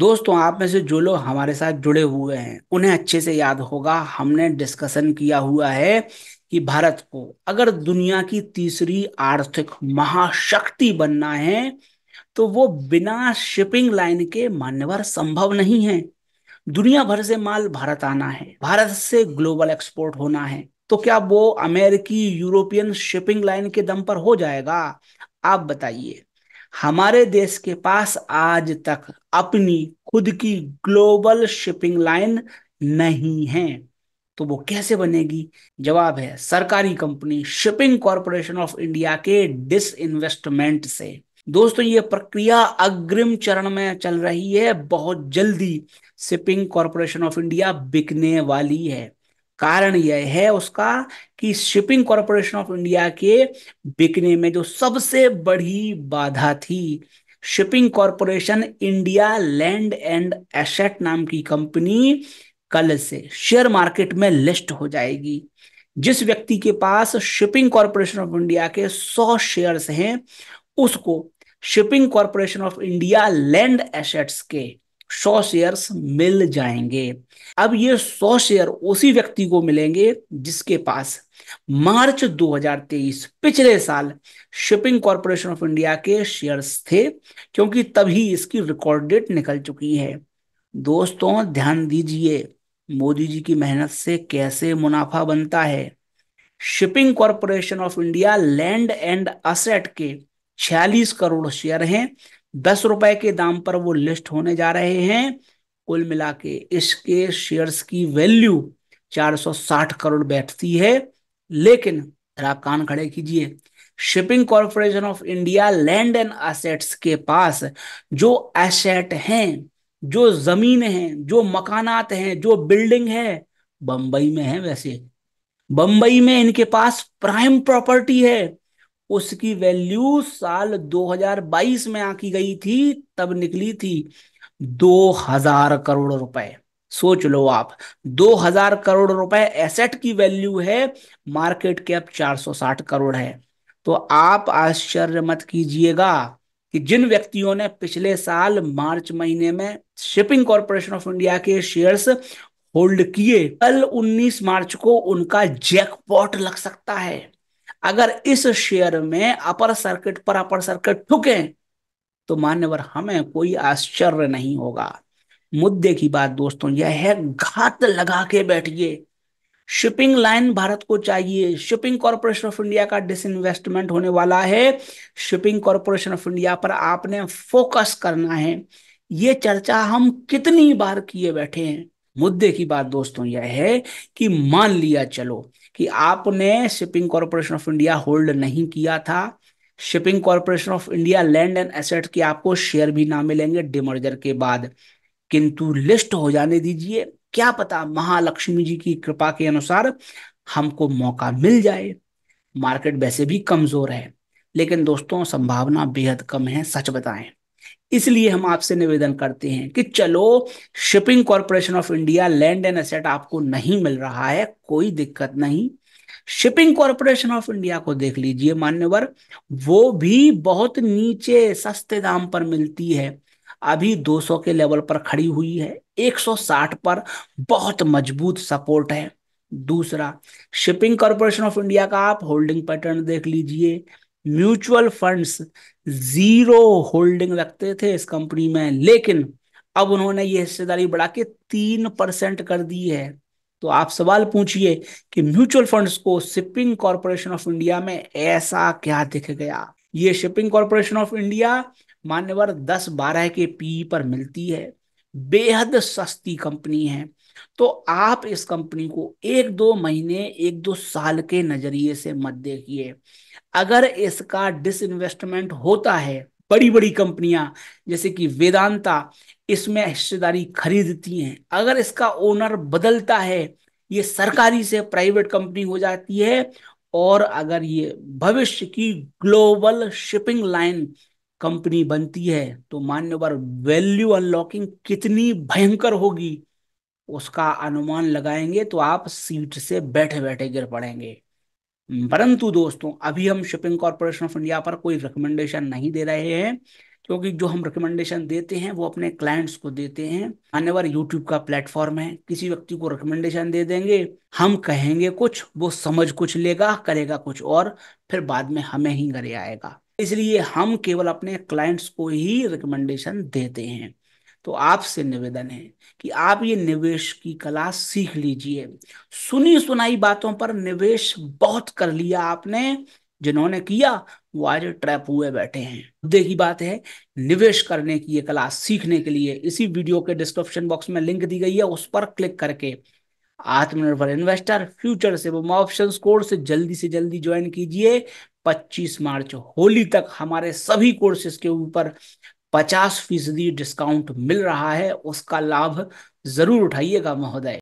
दोस्तों आप में से जो लोग हमारे साथ जुड़े हुए हैं उन्हें अच्छे से याद होगा हमने डिस्कशन किया हुआ है कि भारत को अगर दुनिया की तीसरी आर्थिक महाशक्ति बनना है तो वो बिना शिपिंग लाइन के मान्यवर संभव नहीं है दुनिया भर से माल भारत आना है भारत से ग्लोबल एक्सपोर्ट होना है तो क्या वो अमेरिकी यूरोपियन शिपिंग लाइन के दम पर हो जाएगा आप बताइए हमारे देश के पास आज तक अपनी खुद की ग्लोबल शिपिंग लाइन नहीं है तो वो कैसे बनेगी जवाब है सरकारी company shipping corporation of India के डिस इन्वेस्टमेंट से दोस्तों ये प्रक्रिया अग्रिम चरण में चल रही है बहुत जल्दी शिपिंग कॉरपोरेशन ऑफ इंडिया बिकने वाली है कारण यह है उसका कि शिपिंग कॉरपोरेशन ऑफ इंडिया के बिकने में जो सबसे बड़ी बाधा थी shipping corporation India land and asset नाम की कंपनी कल से शेयर मार्केट में लिस्ट हो जाएगी जिस व्यक्ति के पास शिपिंग कॉरपोरेशन ऑफ इंडिया के 100 शेयर्स हैं उसको shipping corporation of India land assets के सौ शेयर मिल जाएंगे अब ये सौ शेयर उसी व्यक्ति को मिलेंगे जिसके पास मार्च 2023 पिछले साल शिपिंग कॉरपोरेशन ऑफ इंडिया के शेयर्स थे क्योंकि तभी इसकी रिकॉर्ड डेट निकल चुकी है दोस्तों ध्यान दीजिए मोदी जी की मेहनत से कैसे मुनाफा बनता है shipping corporation of India land and asset के छियालीस करोड़ शेयर हैं दस रुपए के दाम पर वो लिस्ट होने जा रहे हैं कुल मिला के इसके शेयर्स की वैल्यू 460 करोड़ बैठती है लेकिन आप कान खड़े कीजिए shipping corporation of India land and assets के पास जो एसेट हैं जो जमीन है जो मकानात हैं जो बिल्डिंग है बंबई में है वैसे बंबई में इनके पास प्राइम प्रॉपर्टी है उसकी वैल्यू साल 2022 में आकी गई थी तब निकली थी 2000 करोड़ रुपए सोच लो आप 2000 करोड़ रुपए एसेट की वैल्यू है मार्केट कैप 460 करोड़ है तो आप आश्चर्य मत कीजिएगा कि जिन व्यक्तियों ने पिछले साल मार्च महीने में शिपिंग कॉरपोरेशन ऑफ इंडिया के शेयर्स होल्ड किए कल 19 मार्च को उनका जैकपॉट लग सकता है अगर इस शेयर में अपर सर्किट पर अपर सर्किट ठुके तो मान्यवर हमें कोई आश्चर्य नहीं होगा मुद्दे की बात दोस्तों यह है घात लगा के बैठिए शिपिंग लाइन भारत को चाहिए शिपिंग कॉरपोरेशन ऑफ इंडिया का डिसइन्वेस्टमेंट होने वाला है शिपिंग कॉरपोरेशन ऑफ इंडिया पर आपने फोकस करना है ये चर्चा हम कितनी बार किए बैठे हैं मुद्दे की बात दोस्तों यह है कि मान लिया चलो कि आपने shipping corporation of India hold नहीं किया था shipping corporation of India land and asset के आपको शेयर भी ना मिलेंगे डिमर्जर के बाद किंतु लिस्ट हो जाने दीजिए क्या पता महालक्ष्मी जी की कृपा के अनुसार हमको मौका मिल जाए मार्केट वैसे भी कमजोर है लेकिन दोस्तों संभावना बेहद कम है सच बताएं इसलिए हम आपसे निवेदन करते हैं कि चलो shipping corporation of India land and asset आपको नहीं मिल रहा है कोई दिक्कत नहीं शिपिंग कॉरपोरेशन ऑफ इंडिया को देख लीजिए मान्यवर वो भी बहुत नीचे सस्ते दाम पर मिलती है अभी 200 के लेवल पर खड़ी हुई है 160 पर बहुत मजबूत सपोर्ट है दूसरा शिपिंग कॉरपोरेशन ऑफ इंडिया का आप होल्डिंग पैटर्न देख लीजिए म्यूचुअल फंड्स जीरो होल्डिंग रखते थे इस कंपनी में लेकिन अब उन्होंने ये हिस्सेदारी बढ़ा के तीन परसेंट कर दी है तो आप सवाल पूछिए कि म्यूचुअल फंड्स को शिपिंग कॉरपोरेशन ऑफ इंडिया में ऐसा क्या दिख गया ये शिपिंग कॉरपोरेशन ऑफ इंडिया मान्यवर दस बारह के पी पर मिलती है बेहद सस्ती कंपनी है तो आप इस कंपनी को एक दो महीने एक दो साल के नजरिए से मत देखिए अगर इसका डिसइन्वेस्टमेंट होता है बड़ी बड़ी कंपनियां जैसे कि वेदांता इसमें हिस्सेदारी खरीदती हैं अगर इसका ओनर बदलता है ये सरकारी से प्राइवेट कंपनी हो जाती है और अगर ये भविष्य की ग्लोबल शिपिंग लाइन कंपनी बनती है तो मान्यवर वैल्यू अनलॉकिंग कितनी भयंकर होगी उसका अनुमान लगाएंगे तो आप सीट से बैठे बैठे गिर पड़ेंगे परंतु दोस्तों अभी हम शिपिंग कॉरपोरेशन ऑफ इंडिया पर कोई रिकमेंडेशन नहीं दे रहे हैं क्योंकि जो हम रिकमेंडेशन देते हैं वो अपने क्लाइंट्स को देते हैं मान्यवर यूट्यूब का प्लेटफॉर्म है किसी व्यक्ति को रिकमेंडेशन दे देंगे हम कहेंगे कुछ वो समझ कुछ लेगा करेगा कुछ और फिर बाद में हमें ही घरे आएगा इसलिए हम केवल अपने क्लाइंट्स को ही रिकमेंडेशन देते हैं तो आपसे निवेदन है कि आप ये निवेश की कला सीख लीजिए सुनी सुनाई बातों पर निवेश बहुत कर लिया आपने जिन्होंने किया वो आज ट्रैप हुए बैठे हैं मुद्दे की बात है निवेश करने की ये कला सीखने के लिए इसी वीडियो के डिस्क्रिप्शन बॉक्स में लिंक दी गई है उस पर क्लिक करके आत्मनिर्भर इन्वेस्टर फ्यूचर से वो ऑप्शन कोर्स जल्दी से जल्दी ज्वाइन कीजिए 25 मार्च होली तक हमारे सभी कोर्सेज के ऊपर पचास फीसदी डिस्काउंट मिल रहा है उसका लाभ जरूर उठाइएगा महोदय